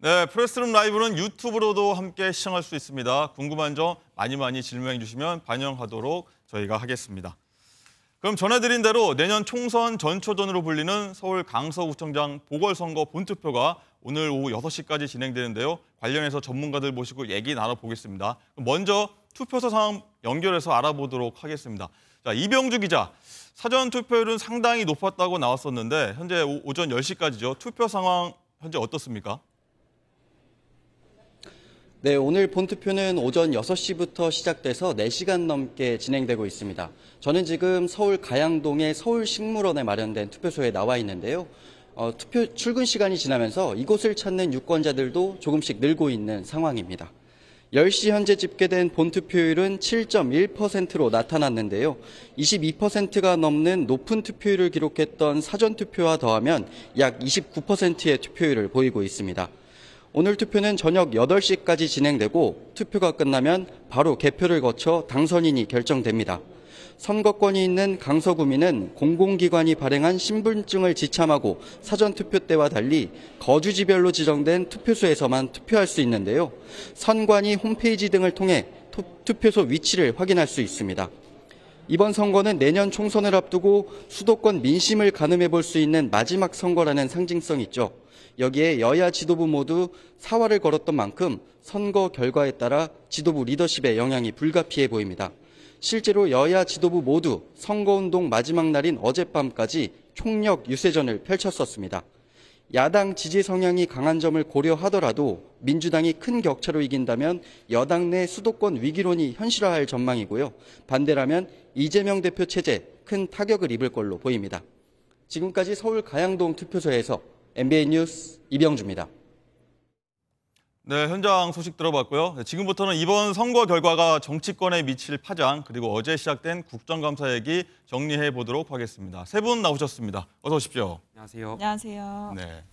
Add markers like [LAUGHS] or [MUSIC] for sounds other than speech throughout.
네, 프레스룸 라이브는 유튜브로도 함께 시청할 수 있습니다. 궁금한 점 많이 많이 질문해 주시면 반영하도록 저희가 하겠습니다. 그럼 전해드린 대로 내년 총선 전초전으로 불리는 서울 강서구청장 보궐선거 본투표가 오늘 오후 6시까지 진행되는데요. 관련해서 전문가들 모시고 얘기 나눠보겠습니다. 먼저 투표소 상황 연결해서 알아보도록 하겠습니다. 자, 이병주 기자, 사전 투표율은 상당히 높았다고 나왔었는데 현재 오전 10시까지죠. 투표 상황 현재 어떻습니까? 네, 오늘 본투표는 오전 6시부터 시작돼서 4시간 넘게 진행되고 있습니다. 저는 지금 서울 가양동의 서울식물원에 마련된 투표소에 나와 있는데요. 어, 투표 출근 시간이 지나면서 이곳을 찾는 유권자들도 조금씩 늘고 있는 상황입니다. 10시 현재 집계된 본투표율은 7.1%로 나타났는데요. 22%가 넘는 높은 투표율을 기록했던 사전투표와 더하면 약 29%의 투표율을 보이고 있습니다. 오늘 투표는 저녁 8시까지 진행되고 투표가 끝나면 바로 개표를 거쳐 당선인이 결정됩니다. 선거권이 있는 강서구민은 공공기관이 발행한 신분증을 지참하고 사전투표 때와 달리 거주지별로 지정된 투표소에서만 투표할 수 있는데요. 선관위 홈페이지 등을 통해 투표소 위치를 확인할 수 있습니다. 이번 선거는 내년 총선을 앞두고 수도권 민심을 가늠해 볼 수 있는 마지막 선거라는 상징성이 있죠. 여기에 여야 지도부 모두 사활을 걸었던 만큼 선거 결과에 따라 지도부 리더십의 영향이 불가피해 보입니다. 실제로 여야 지도부 모두 선거운동 마지막 날인 어젯밤까지 총력 유세전을 펼쳤었습니다. 야당 지지 성향이 강한 점을 고려하더라도 민주당이 큰 격차로 이긴다면 여당 내 수도권 위기론이 현실화할 전망이고요. 반대라면 이재명 대표 체제 큰 타격을 입을 걸로 보입니다. 지금까지 서울 가양동 투표소에서 MBN 뉴스 이병주입니다. 네, 현장 소식 들어봤고요. 네, 지금부터는 이번 선거 결과가 정치권에 미칠 파장 그리고 어제 시작된 국정감사 얘기 정리해 보도록 하겠습니다. 세 분 나오셨습니다. 어서 오십시오. 안녕하세요. 안녕하세요. 네.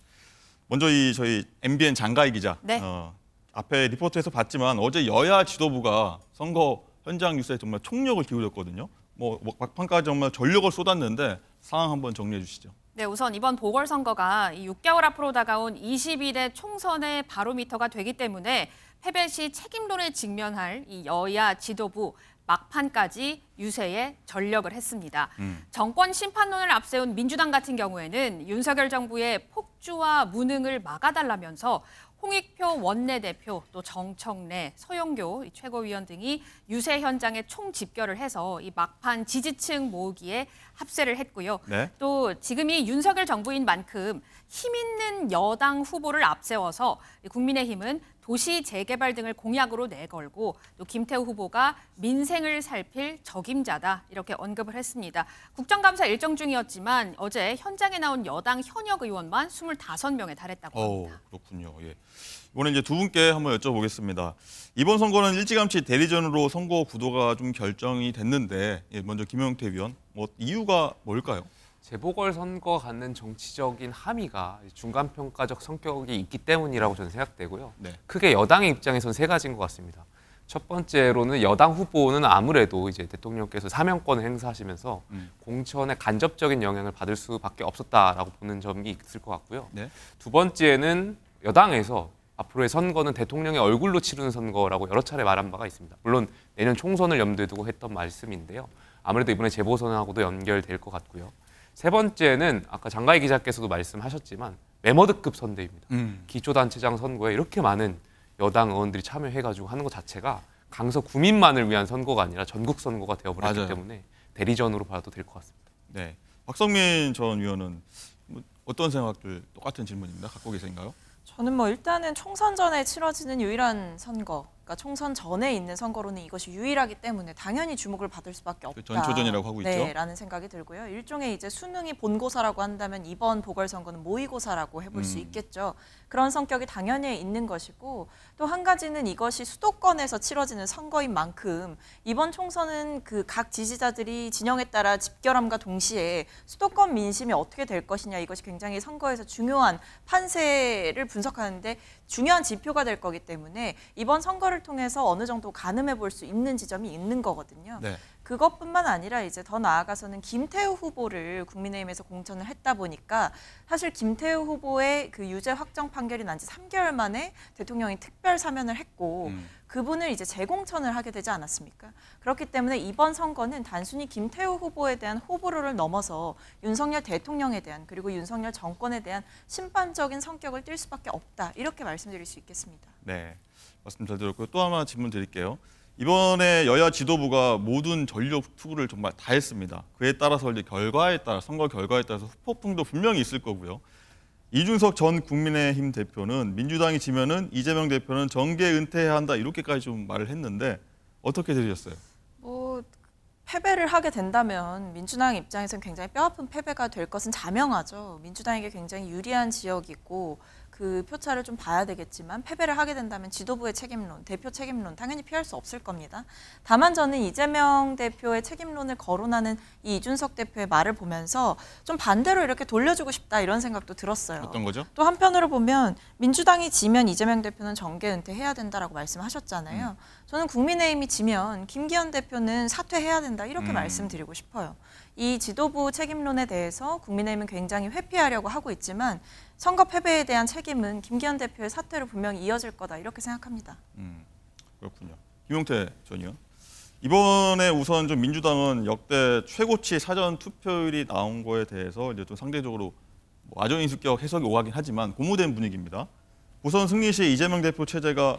먼저 이 저희 MBN 장가희 기자. 네. 어, 앞에 리포트에서 봤지만 어제 여야 지도부가 선거 현장 뉴스에 정말 총력을 기울였거든요. 뭐, 뭐 막판까지 정말 전력을 쏟았는데 상황 한번 정리해 주시죠. 네, 우선 이번 보궐선거가 6개월 앞으로 다가온 22대 총선의 바로미터가 되기 때문에 패배 시 책임론에 직면할 이 여야 지도부 막판까지 유세에 전력을 했습니다. 음. 정권 심판론을 앞세운 민주당 같은 경우에는 윤석열 정부의 폭주와 무능을 막아달라면서 홍익표 원내대표 또 정청래, 서영교 최고위원 등이 유세 현장에 총 집결을 해서 이 막판 지지층 모으기에 합세를 했고요. 네. 또 지금이 윤석열 정부인 만큼 힘 있는 여당 후보를 앞세워서 국민의힘은 도시 재개발 등을 공약으로 내걸고 또 김태우 후보가 민생을 살필 적임자다 이렇게 언급을 했습니다. 국정감사 일정 중이었지만 어제 현장에 나온 여당 현역 의원만 25명에 달했다고 합니다. 오, 그렇군요. 예. 이번에 이제 두 분께 한번 여쭤보겠습니다. 이번 선거는 일찌감치 대리전으로 선거 구도가 좀 결정이 됐는데 예, 먼저 김영태 위원 뭐 이유가 뭘까요? 재보궐 선거 갖는 정치적인 함의가 중간 평가적 성격이 있기 때문이라고 저는 생각되고요. 네. 크게 여당의 입장에선 세 가지인 것 같습니다. 첫 번째로는 여당 후보는 아무래도 이제 대통령께서 사명권을 행사하시면서 음. 공천에 간접적인 영향을 받을 수밖에 없었다라고 보는 점이 있을 것 같고요. 네. 두 번째는 여당에서 앞으로의 선거는 대통령의 얼굴로 치르는 선거라고 여러 차례 말한 바가 있습니다. 물론 내년 총선을 염두에 두고 했던 말씀인데요. 아무래도 이번에 재보선하고도 연결될 것 같고요. 세 번째는 아까 장가희 기자께서도 말씀하셨지만 메머드급 선대입니다. 음. 기초단체장 선거에 이렇게 많은 여당 의원들이 참여해가지고 하는 것 자체가 강서 구민만을 위한 선거가 아니라 전국 선거가 되어버렸기 맞아요. 때문에 대리전으로 봐도 될 것 같습니다. 네, 박성민 전 의원은 뭐 어떤 생각들 똑같은 질문입니다. 갖고 계신가요? 저는 뭐 일단은 총선 전에 치러지는 유일한 선거 그러니까 총선 전에 있는 선거로는 이것이 유일하기 때문에 당연히 주목을 받을 수밖에 그 없다. 전초전이라고 하고 네, 있죠. 라는 생각이 들고요. 일종의 이제 수능이 본고사라고 한다면 이번 보궐선거는 모의고사라고 해볼 음. 수 있겠죠. 그런 성격이 당연히 있는 것이고 또 한 가지는 이것이 수도권에서 치러지는 선거인 만큼 이번 총선은 그 각 지지자들이 진영에 따라 집결함과 동시에 수도권 민심이 어떻게 될 것이냐 이것이 굉장히 선거에서 중요한 판세를 분석하는데 중요한 지표가 될 거기 때문에 이번 선거를 시도를 통해서 어느 정도 가늠해 볼 수 있는 지점이 있는 거거든요. 네. 그것뿐만 아니라 이제 더 나아가서는 김태우 후보를 국민의힘에서 공천을 했다 보니까 사실 김태우 후보의 그 유죄 확정 판결이 난 지 3개월 만에 대통령이 특별 사면을 했고 음. 그분을 이제 재공천을 하게 되지 않았습니까? 그렇기 때문에 이번 선거는 단순히 김태우 후보에 대한 호불호를 넘어서 윤석열 대통령에 대한 그리고 윤석열 정권에 대한 심판적인 성격을 띨 수밖에 없다 이렇게 말씀드릴 수 있겠습니다. 네. 말씀 잘 들었고요. 또 하나 질문 드릴게요. 이번에 여야 지도부가 모든 전력 투구를 정말 다 했습니다. 그에 따라서 이제 결과에 따라 선거 결과에 따라서 후폭풍도 분명히 있을 거고요. 이준석 전 국민의힘 대표는 민주당이 지면은 이재명 대표는 정계 은퇴해야 한다 이렇게까지 좀 말을 했는데 어떻게 들으셨어요? 뭐 패배를 하게 된다면 민주당 입장에서는 굉장히 뼈아픈 패배가 될 것은 자명하죠. 민주당에게 굉장히 유리한 지역이고 그 표차를 좀 봐야 되겠지만 패배를 하게 된다면 지도부의 책임론, 대표 책임론 당연히 피할 수 없을 겁니다. 다만 저는 이재명 대표의 책임론을 거론하는 이 이준석 대표의 말을 보면서 좀 반대로 이렇게 돌려주고 싶다 이런 생각도 들었어요. 어떤 거죠? 또 한편으로 보면 민주당이 지면 이재명 대표는 정계 은퇴해야 된다라고 말씀하셨잖아요. 음. 저는 국민의힘이 지면 김기현 대표는 사퇴해야 된다 이렇게 음. 말씀드리고 싶어요. 이 지도부 책임론에 대해서 국민의힘은 굉장히 회피하려고 하고 있지만 선거 패배에 대한 책임은 김기현 대표의 사퇴로 분명히 이어질 거다 이렇게 생각합니다. 음, 그렇군요. 김용태 전 의원. 이번에 우선 좀 민주당은 역대 최고치 사전 투표율이 나온 거에 대해서 이제 좀 상대적으로 뭐 아전인수격 해석이 오하긴 하지만 고무된 분위기입니다. 보선 승리 시 이재명 대표 체제가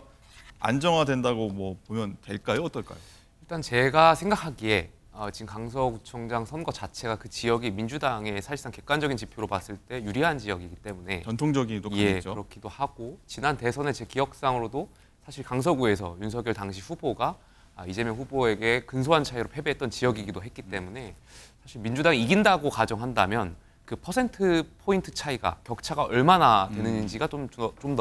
안정화된다고 뭐 보면 될까요? 어떨까요? 일단 제가 생각하기에 어, 지금 강서구청장 선거 자체가 그 지역이 민주당의 사실상 객관적인 지표로 봤을 때 유리한 지역이기 때문에 전통적이기도 예, 강죠 그렇기도 하고 지난 대선의 제 기억상으로도 사실 강서구에서 윤석열 당시 후보가 아, 이재명 후보에게 근소한 차이로 패배했던 지역이기도 했기 때문에 사실 민주당이 이긴다고 가정한다면 그 퍼센트 포인트 차이가 격차가 얼마나 음. 되는지가 좀더좀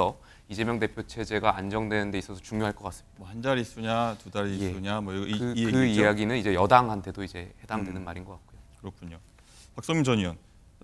이재명 대표 체제가 안정되는 데 있어서 중요할 것 같습니다. 뭐한 자리 수냐 두 자리 예. 수냐 뭐이 그, 그 이야기는 이제 여당한테도 이제 해당되는 음. 말인 것 같고요. 그렇군요. 박성민 전 의원.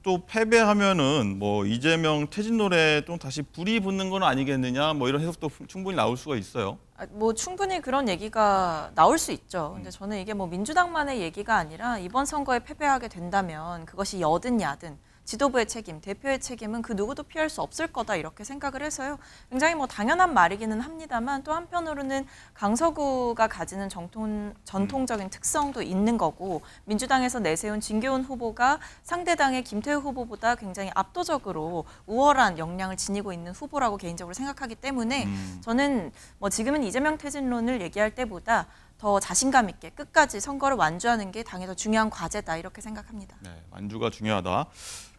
또 패배하면은 뭐 이재명 퇴진 노래 또 다시 불이 붙는 건 아니겠느냐 뭐 이런 해석도 충분히 나올 수가 있어요. 아, 뭐 충분히 그런 얘기가 나올 수 있죠. 근데 음. 저는 이게 뭐 민주당만의 얘기가 아니라 이번 선거에 패배하게 된다면 그것이 여든 야든 지도부의 책임, 대표의 책임은 그 누구도 피할 수 없을 거다 이렇게 생각을 해서요. 굉장히 뭐 당연한 말이기는 합니다만 또 한편으로는 강서구가 가지는 정통, 전통적인 특성도 있는 거고 민주당에서 내세운 진교훈 후보가 상대당의 김태우 후보보다 굉장히 압도적으로 우월한 역량을 지니고 있는 후보라고 개인적으로 생각하기 때문에 음. 저는 뭐 지금은 이재명 퇴진론을 얘기할 때보다 더 자신감 있게 끝까지 선거를 완주하는 게 당에서 중요한 과제다 이렇게 생각합니다. 네, 완주가 중요하다.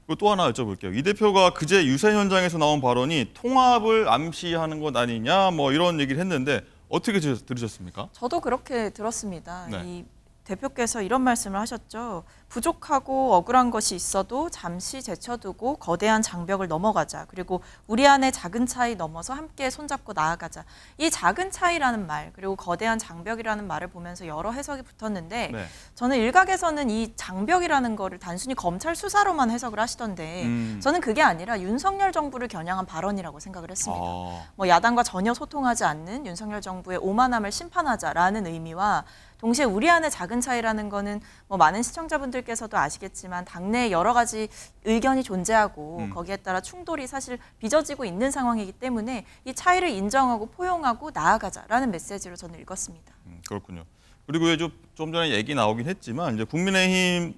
그리고 또 하나 여쭤볼게요. 이 대표가 그제 유세 현장에서 나온 발언이 통합을 암시하는 것 아니냐 뭐 이런 얘기를 했는데 어떻게 들으셨습니까? 저도 그렇게 들었습니다. 네. 이 대표께서 이런 말씀을 하셨죠. 부족하고 억울한 것이 있어도 잠시 제쳐두고 거대한 장벽을 넘어가자. 그리고 우리 안에 작은 차이 넘어서 함께 손잡고 나아가자. 이 작은 차이라는 말, 그리고 거대한 장벽이라는 말을 보면서 여러 해석이 붙었는데 네. 저는 일각에서는 이 장벽이라는 거를 단순히 검찰 수사로만 해석을 하시던데 음. 저는 그게 아니라 윤석열 정부를 겨냥한 발언이라고 생각을 했습니다. 어. 뭐 야당과 전혀 소통하지 않는 윤석열 정부의 오만함을 심판하자라는 의미와 동시에 우리 안의 작은 차이라는 거는 뭐 많은 시청자분들께서도 아시겠지만 당내 에 여러 가지 의견이 존재하고 음. 거기에 따라 충돌이 사실 빚어지고 있는 상황이기 때문에 이 차이를 인정하고 포용하고 나아가자라는 메시지로 저는 읽었습니다. 음, 그렇군요. 그리고 이제 좀 전에 얘기 나오긴 했지만 이제 국민의힘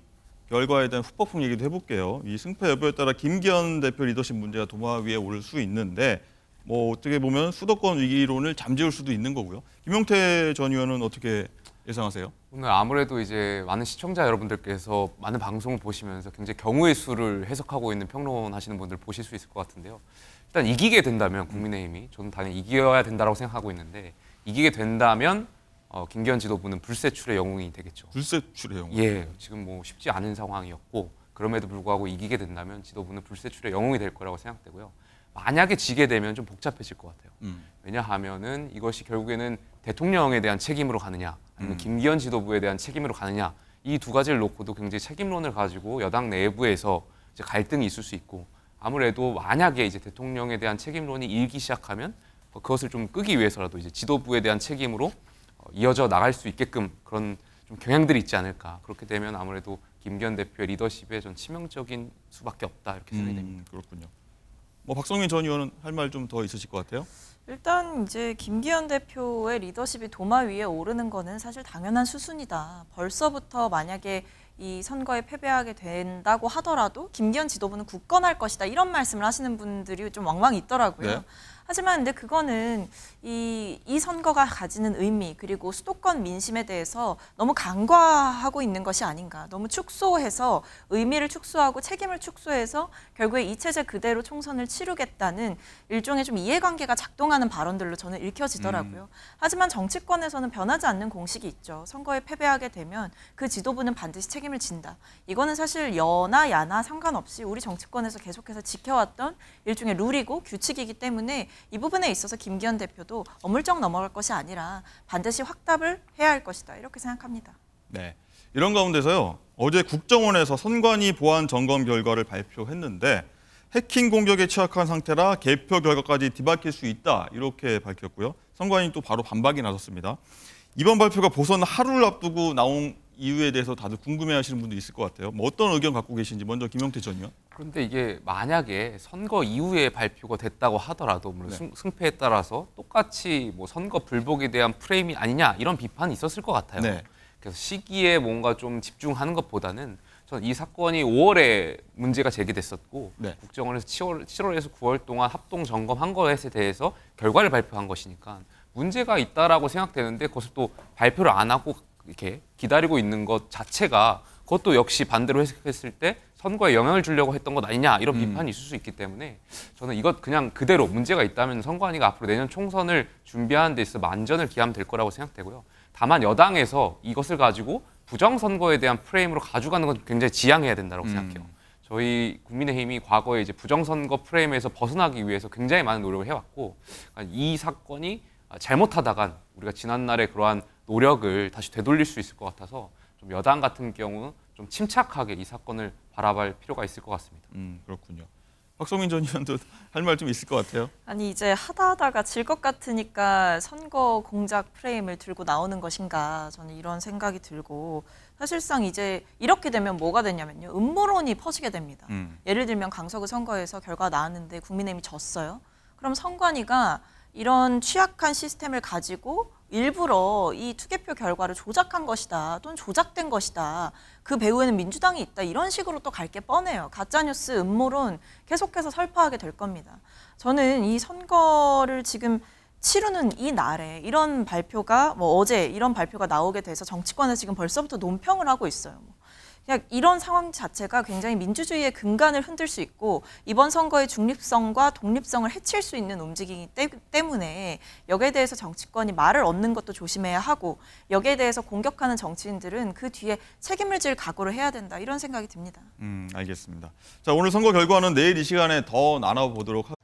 결과에 대한 후폭풍 얘기도 해볼게요. 이 승패 여부에 따라 김기현 대표 리더십 문제가 도마 위에 올수 있는데 뭐 어떻게 보면 수도권 위기론을 잠재울 수도 있는 거고요. 김용태 전 의원은 어떻게 예상하세요? 오늘 아무래도 이제 많은 시청자 여러분들께서 많은 방송을 보시면서 굉장히 경우의 수를 해석하고 있는 평론하시는 분들 보실 수 있을 것 같은데요. 일단 이기게 된다면 국민의힘이 저는 당연히 이겨야 된다고 생각하고 있는데 이기게 된다면 어, 김기현 지도부는 불세출의 영웅이 되겠죠. 불세출의 영웅. 예, 지금 뭐 쉽지 않은 상황이었고 그럼에도 불구하고 이기게 된다면 지도부는 불세출의 영웅이 될 거라고 생각되고요. 만약에 지게 되면 좀 복잡해질 것 같아요. 음. 왜냐하면은 이것이 결국에는 대통령에 대한 책임으로 가느냐 아니면 음. 김기현 지도부에 대한 책임으로 가느냐 이 두 가지를 놓고도 굉장히 책임론을 가지고 여당 내부에서 갈등이 있을 수 있고 아무래도 만약에 이제 대통령에 대한 책임론이 일기 시작하면 어, 그것을 좀 끄기 위해서라도 이제 지도부에 대한 책임으로 어, 이어져 나갈 수 있게끔 그런 좀 경향들이 있지 않을까 그렇게 되면 아무래도 김기현 대표의 리더십에 좀 치명적인 수밖에 없다 이렇게 생각이 음, 됩니다. 그렇군요. 뭐 박성민 전 의원은 할 말 좀 더 있으실 것 같아요. 일단 이제 김기현 대표의 리더십이 도마 위에 오르는 거는 사실 당연한 수순이다. 벌써부터 만약에 이 선거에 패배하게 된다고 하더라도 김기현 지도부는 굳건할 것이다 이런 말씀을 하시는 분들이 좀 왕왕 있더라고요. 네. 하지만 근데 그거는 이, 이 선거가 가지는 의미 그리고 수도권 민심에 대해서 너무 간과하고 있는 것이 아닌가. 너무 축소해서 의미를 축소하고 책임을 축소해서 결국에 이 체제 그대로 총선을 치르겠다는 일종의 좀 이해관계가 작동하는 발언들로 저는 읽혀지더라고요. 음. 하지만 정치권에서는 변하지 않는 공식이 있죠. 선거에 패배하게 되면 그 지도부는 반드시 책임을 진다. 이거는 사실 여나 야나 상관없이 우리 정치권에서 계속해서 지켜왔던 일종의 룰이고 규칙이기 때문에 이 부분에 있어서 김기현 대표도 어물쩍 넘어갈 것이 아니라 반드시 확답을 해야 할 것이다 이렇게 생각합니다. 네, 이런 가운데서요. 어제 국정원에서 선관위 보안 점검 결과를 발표했는데 해킹 공격에 취약한 상태라 개표 결과까지 뒤바뀔 수 있다 이렇게 밝혔고요. 선관위 또 바로 반박이 나섰습니다. 이번 발표가 보선 하루를 앞두고 나온 이유에 대해서 다들 궁금해하시는 분도 있을 것 같아요. 뭐 어떤 의견 갖고 계신지 먼저 김영태 전 의원. 그런데 이게 만약에 선거 이후에 발표가 됐다고 하더라도 물론 네. 승패에 따라서 똑같이 뭐 선거 불복에 대한 프레임이 아니냐 이런 비판이 있었을 것 같아요. 네. 그래서 시기에 뭔가 좀 집중하는 것보다는 저이 사건이 5월에 문제가 제기됐었고 네. 국정원에서 7월, 7월에서 9월 동안 합동 점검한 것에 대해서 결과를 발표한 것이니까 문제가 있다라고 생각되는데 그것을 또 발표를 안 하고 이렇게 기다리고 있는 것 자체가 그것도 역시 반대로 해석했을 때 선거에 영향을 주려고 했던 것 아니냐 이런 음. 비판이 있을 수 있기 때문에 저는 이것 그냥 그대로 문제가 있다면 선관위가 앞으로 내년 총선을 준비하는 데 있어 만전을 기하면 될 거라고 생각되고요. 다만 여당에서 이것을 가지고 부정선거에 대한 프레임으로 가져가는 건 굉장히 지양해야 된다고 음. 생각해요. 저희 국민의힘이 과거에 이제 부정선거 프레임에서 벗어나기 위해서 굉장히 많은 노력을 해왔고 그러니까 이 사건이 잘못하다간 우리가 지난날에 그러한 노력을 다시 되돌릴 수 있을 것 같아서 좀 여당 같은 경우 좀 침착하게 이 사건을 바라볼 필요가 있을 것 같습니다. 음 그렇군요. 박성민 전 의원도 [LAUGHS] 할 말 좀 있을 것 같아요. 아니 이제 하다 하다가 질 것 같으니까 선거 공작 프레임을 들고 나오는 것인가 저는 이런 생각이 들고 사실상 이제 이렇게 되면 뭐가 되냐면요 음모론이 퍼지게 됩니다. 음. 예를 들면 강서구 선거에서 결과 나왔는데 국민의힘이 졌어요. 그럼 선관위가 이런 취약한 시스템을 가지고 일부러 이 투개표 결과를 조작한 것이다 또는 조작된 것이다 그 배후에는 민주당이 있다 이런 식으로 또 갈 게 뻔해요 가짜뉴스 음모론 계속해서 설파하게 될 겁니다 저는 이 선거를 지금 치르는 이 날에 이런 발표가 뭐 어제 이런 발표가 나오게 돼서 정치권에 지금 벌써부터 논평을 하고 있어요 그냥 이런 상황 자체가 굉장히 민주주의의 근간을 흔들 수 있고 이번 선거의 중립성과 독립성을 해칠 수 있는 움직이기 임 때문에 여기에 대해서 정치권이 말을 얻는 것도 조심해야 하고 여기에 대해서 공격하는 정치인들은 그 뒤에 책임을 질 각오를 해야 된다 이런 생각이 듭니다. 음 알겠습니다. 자 오늘 선거 결과는 내일 이 시간에 더 나눠보도록 하겠습니다.